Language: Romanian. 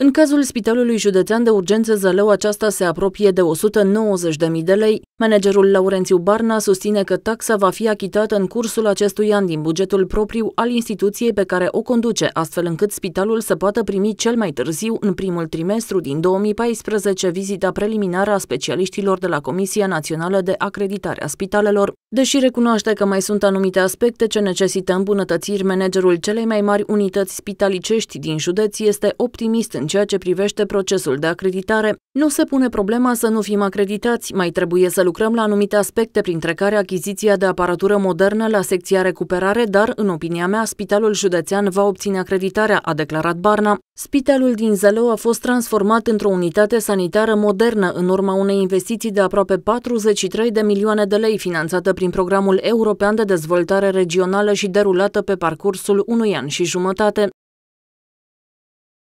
În cazul Spitalului Județean de Urgențe Zălău, aceasta se apropie de 190.000 de lei, Managerul Laurențiu Barna susține că taxa va fi achitată în cursul acestui an din bugetul propriu al instituției pe care o conduce, astfel încât spitalul să poată primi cel mai târziu, în primul trimestru din 2014, vizita preliminară a specialiștilor de la Comisia Națională de Acreditare a Spitalelor. Deși recunoaște că mai sunt anumite aspecte ce necesită îmbunătățiri, managerul celei mai mari unități spitalicești din județ este optimist în ceea ce privește procesul de acreditare. Nu se pune problema să nu fim acreditați, mai trebuie să lucrăm la anumite aspecte, printre care achiziția de aparatură modernă la secția recuperare, dar, în opinia mea, Spitalul Județean va obține acreditarea, a declarat Barna. Spitalul din Zălău a fost transformat într-o unitate sanitară modernă în urma unei investiții de aproape 43 de milioane de lei finanțată prin programul european de dezvoltare regională și derulată pe parcursul unui an și jumătate.